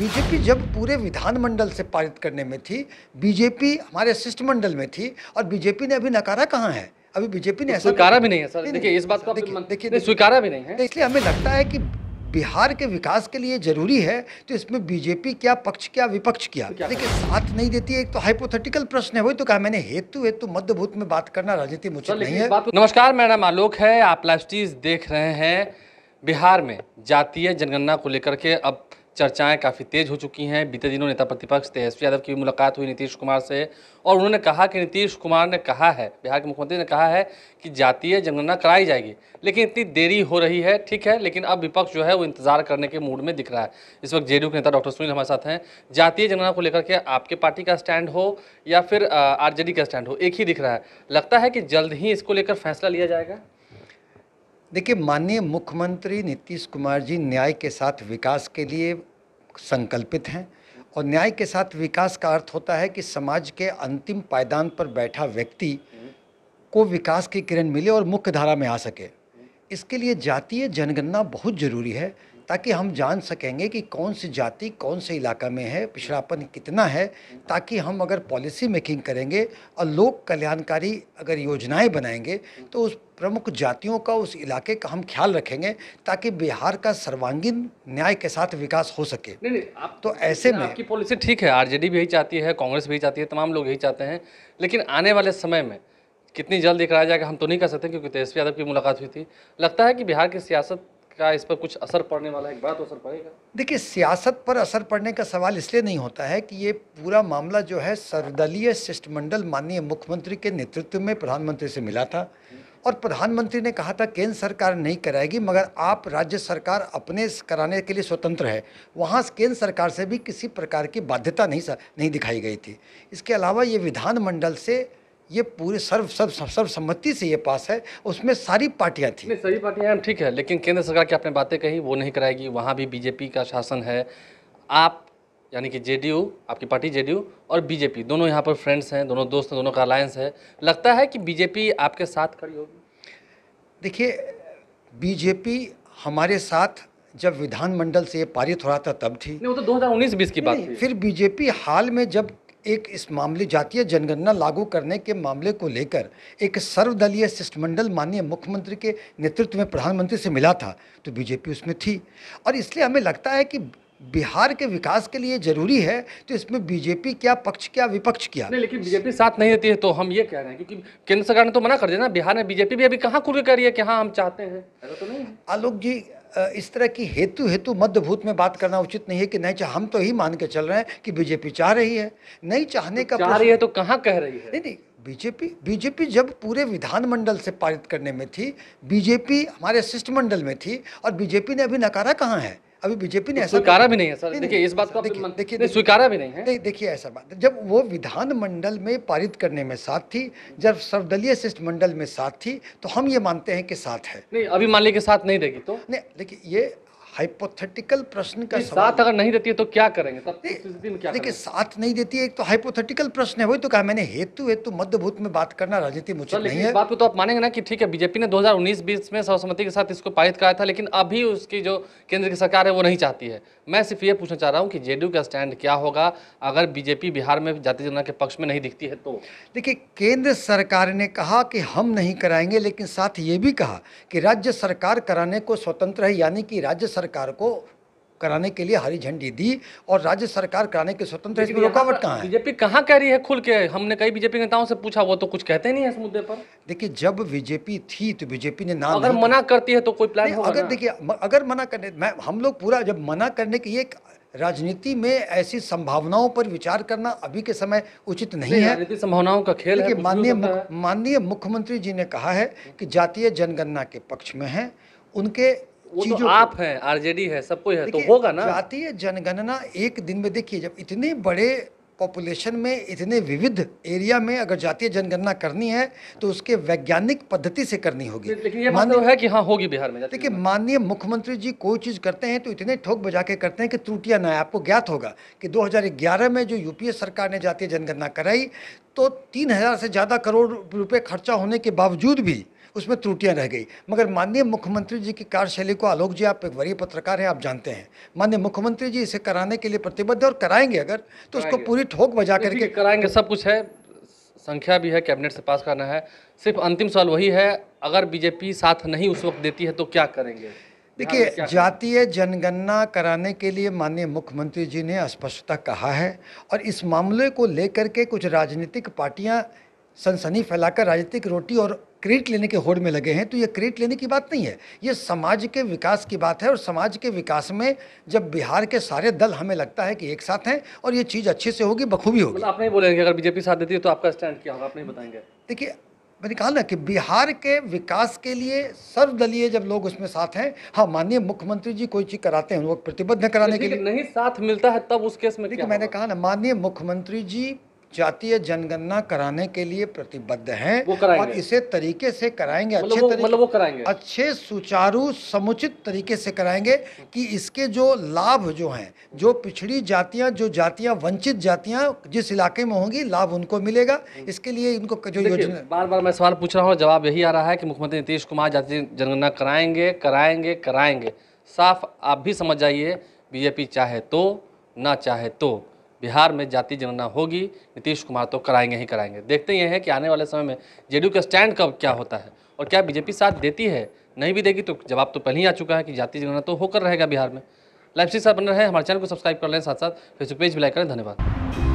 BJP जब पूरे विधानमंडल से पारित करने में थी बीजेपी हमारे शिष्टमंडल में थी और बीजेपी ने अभी नकारा कहाँ है अभी बीजेपी ने तो ऐसा स्वीकारा भी नहीं है सर देखिए इस बात को देखिए स्वीकारा भी नहीं है तो इसलिए हमें लगता है कि बिहार के विकास के लिए जरूरी है तो इसमें बीजेपी क्या पक्ष क्या विपक्ष तो क्या देखिए साथ नहीं देती है एक तो हाइपोथेटिकल प्रश्न है वही तो कहा मैंने हेतु हेतु मध्यभूत में बात करना राजनीति मुझे नहीं है नमस्कार मैडम आलोक है आप लाइव देख रहे हैं बिहार में जातीय जनगणना को लेकर के अब चर्चाएं काफ़ी तेज हो चुकी हैं बीते दिनों नेता प्रतिपक्ष तेजस्वी यादव की भी मुलाकात हुई नीतीश कुमार से और उन्होंने कहा कि नीतीश कुमार ने कहा है बिहार के मुख्यमंत्री ने कहा है कि जातीय जनगणना कराई जाएगी लेकिन इतनी देरी हो रही है ठीक है लेकिन अब विपक्ष जो है वो इंतजार करने के मूड में दिख रहा है इस वक्त जे के नेता डॉक्टर सुनील हमारे साथ हैं जातीय जनगणना को लेकर के आपके पार्टी का स्टैंड हो या फिर आर का स्टैंड हो एक ही दिख रहा है लगता है कि जल्द ही इसको लेकर फैसला लिया जाएगा देखिए माननीय मुख्यमंत्री नीतीश कुमार जी न्याय के साथ विकास के लिए संकल्पित हैं और न्याय के साथ विकास का अर्थ होता है कि समाज के अंतिम पायदान पर बैठा व्यक्ति को विकास की किरण मिले और मुख्य धारा में आ सके इसके लिए जातीय जनगणना बहुत ज़रूरी है ताकि हम जान सकेंगे कि कौन सी जाति कौन से इलाका में है पिछड़ापन कितना है ताकि हम अगर पॉलिसी मेकिंग करेंगे और लोक कल्याणकारी अगर योजनाएं बनाएंगे तो उस प्रमुख जातियों का उस इलाके का हम ख्याल रखेंगे ताकि बिहार का सर्वांगीण न्याय के साथ विकास हो सके नहीं नहीं आप तो ऐसे में आपकी पॉलिसी ठीक है आरजेडी भी यही चाहती है कांग्रेस भी यही चाहती है तमाम लोग यही चाहते हैं लेकिन आने वाले समय में कितनी जल्द कराया जाएगा हम तो नहीं कह सकते क्योंकि तेजस्वी यादव की मुलाकात हुई थी लगता है कि बिहार की सियासत का इस पर कुछ असर पड़ने वाला है एक बात तो असर पड़ेगा देखिए सियासत पर असर पड़ने का सवाल इसलिए नहीं होता है कि ये पूरा मामला जो है सर्वदलीय शिष्टमंडल माननीय मुख्यमंत्री के नेतृत्व में प्रधानमंत्री से मिला था और प्रधानमंत्री ने कहा था केंद्र सरकार नहीं कराएगी मगर आप राज्य सरकार अपने कराने के लिए स्वतंत्र है वहाँ केंद्र सरकार से भी किसी प्रकार की बाध्यता नहीं नहीं दिखाई गई थी इसके अलावा ये विधानमंडल से ये पूरे सर्व सर्व सर्वसम्मति से ये पास है उसमें सारी पार्टियां थी नहीं सारी पार्टियां ठीक है लेकिन केंद्र सरकार की आपने बातें कही वो नहीं कराएगी वहाँ भी बीजेपी का शासन है आप यानी कि जेडीयू आपकी पार्टी जेडीयू और बीजेपी दोनों यहाँ पर फ्रेंड्स हैं दोनों दोस्त हैं दोनों का अलायंस है लगता है कि बीजेपी आपके साथ खड़ी होगी देखिए बीजेपी हमारे साथ जब विधानमंडल से ये पारित हो रहा था तब थी नहीं वो तो 2019-20 की बात थी फिर बीजेपी हाल में जब एक इस मामले जातीय जनगणना लागू करने के मामले को लेकर एक सर्वदलीय शिष्टमंडल माननीय मुख्यमंत्री के नेतृत्व में प्रधानमंत्री से मिला था तो बीजेपी उसमें थी और इसलिए हमें लगता है कि बिहार के विकास के लिए जरूरी है तो इसमें बीजेपी क्या पक्ष क्या विपक्ष क्या नहीं लेकिन बीजेपी साथ नहीं देती है तो हम ये कह रहे हैं क्योंकि केंद्र सरकार ने तो मना कर दिया ना बिहार में बीजेपी भी अभी कहाँ खुल कर रही है कि हाँ हम चाहते हैं तो नहीं आलोक जी इस तरह की हेतु हेतु मध्यभूत में बात करना उचित नहीं है कि नहीं हम तो ही मान के चल रहे हैं कि बीजेपी चाह रही है नहीं चाहने तो का चाह रही है तो कहाँ कह रही है नहीं नहीं बीजेपी बीजेपी जब पूरे विधानमंडल से पारित करने में थी बीजेपी हमारे शिष्टमंडल में थी और बीजेपी ने अभी नकारा कहाँ है अभी बीजेपी ने तो ऐसा स्वीकारा भी नहीं है सर देखिए इस बात को देखिए स्वीकारा भी नहीं है देखिए ऐसा बात जब वो विधानमंडल में पारित करने में साथ थी जब सर्वदलीय शिष्टमंडल में साथ थी तो हम ये मानते हैं कि साथ है नहीं अभी मान लीजिए साथ नहीं देगी तो नहीं देखिए ये हाइपोथेटिकल प्रश्न का साथ अगर नहीं देती है तो क्या करेंगे तब स्थिति में क्या देखिए साथ नहीं देती है एक तो हाइपोथेटिकल प्रश्न है वही तो कहा मैंने हेतु हेतु तो मध्यभूत में बात करना राजनीति मुझे नहीं है बात तो आप मानेंगे ना कि ठीक है बीजेपी ने 2019-20 में सर्वसम्मति के साथ इसको पारित कराया था लेकिन अभी उसकी जो केंद्र की सरकार है वो नहीं चाहती है मैं सिर्फ ये पूछना चाह रहा हूँ कि जे का स्टैंड क्या होगा अगर बीजेपी बिहार में जाति जनता के पक्ष में नहीं दिखती है तो देखिए केंद्र सरकार ने कहा कि हम नहीं कराएंगे लेकिन साथ ये भी कहा कि राज्य सरकार कराने को स्वतंत्र है यानी कि राज्य सरकार को कराने के लिए हरी झंडी दी और राज्य सरकार कराने के स्वतंत्र इसमें रुकावट कहाँ है बीजेपी कहाँ कह रही है खुल के हमने कई बीजेपी नेताओं से पूछा वो तो कुछ कहते नहीं है इस मुद्दे पर देखिए जब बीजेपी थी तो बीजेपी ने नाम अगर मना करती है तो कोई प्लान अगर देखिए अगर मना करने मैं हम लोग पूरा जब मना करने की एक राजनीति में ऐसी संभावनाओं पर विचार करना अभी के समय उचित नहीं, है संभावनाओं का खेल है माननीय माननीय मुख्यमंत्री जी ने कहा है कि जातीय जनगणना के पक्ष में है उनके वो तो आप हैं आरजेडी है सब कोई है तो होगा ना जातीय जनगणना एक दिन में देखिए जब इतने बड़े पॉपुलेशन में इतने विविध एरिया में अगर जातीय जनगणना करनी है तो उसके वैज्ञानिक पद्धति से करनी होगी लेकिन ये मतलब मान्य है कि हाँ होगी बिहार में देखिए माननीय मुख्यमंत्री जी कोई चीज़ करते हैं तो इतने ठोक बजा के करते हैं कि त्रुटियां ना आपको ज्ञात होगा कि 2011 में जो यूपीए सरकार ने जातीय जनगणना कराई तो तीन हज़ार से ज़्यादा करोड़ रुपये खर्चा होने के बावजूद भी उसमें त्रुटियां रह गई मगर माननीय मुख्यमंत्री जी की कार्यशैली को आलोक जी आप एक वरीय पत्रकार हैं आप जानते हैं माननीय मुख्यमंत्री जी इसे कराने के लिए प्रतिबद्ध और कराएंगे अगर तो उसको पूरी ठोक बजा करके कराएंगे सब कुछ है संख्या भी है कैबिनेट से पास करना है सिर्फ अंतिम सवाल वही है अगर बीजेपी साथ नहीं उस वक्त देती है तो क्या करेंगे देखिए जातीय जनगणना कराने के लिए माननीय मुख्यमंत्री जी ने स्पष्टता कहा है और इस मामले को लेकर के कुछ राजनीतिक पार्टियां सनसनी फैलाकर राजनीतिक रोटी और क्रेडिट लेने के होड़ में लगे हैं तो ये क्रेडिट लेने की बात नहीं है ये समाज के विकास की बात है और समाज के विकास में जब बिहार के सारे दल हमें लगता है कि एक साथ हैं और ये चीज़ अच्छे से होगी बखूबी होगी मतलब आप नहीं बोलेंगे अगर बीजेपी साथ देती है तो आपका स्टैंड क्या होगा आप नहीं बताएंगे देखिए मैंने कहा ना कि बिहार के विकास के लिए सर्वदलीय जब लोग उसमें साथ हैं हाँ माननीय मुख्यमंत्री जी कोई चीज़ कराते हैं वो प्रतिबद्ध कराने के लिए नहीं साथ मिलता है तब उस केस में देखिए मैंने कहा ना माननीय मुख्यमंत्री जी जातीय जनगणना कराने के लिए प्रतिबद्ध हैं और इसे तरीके से कराएंगे मतलब अच्छे तरीके मतलब वो कराएंगे अच्छे सुचारू समुचित तरीके से कराएंगे कि इसके जो लाभ जो हैं जो पिछड़ी जातियां जो जातियां वंचित जातियां जिस इलाके में होंगी लाभ उनको मिलेगा इसके लिए इनको जो योजना बार बार मैं सवाल पूछ रहा हूँ जवाब यही आ रहा है कि मुख्यमंत्री नीतीश कुमार जातीय जनगणना कराएंगे कराएंगे कराएंगे साफ आप भी समझ जाइए बीजेपी चाहे तो ना चाहे तो बिहार में जाति जनगणना होगी नीतीश कुमार तो कराएंगे ही कराएंगे देखते ये हैं कि आने वाले समय में जेडीयू का स्टैंड कब क्या होता है और क्या बीजेपी साथ देती है नहीं भी देगी तो जवाब तो पहले ही आ चुका है कि जाति जनगणना तो होकर रहेगा बिहार में लाइफ साथ बन रहे हैं हमारे चैनल को सब्सक्राइब कर लें साथ साथ फेसबुक पेज भी लाइक करें धन्यवाद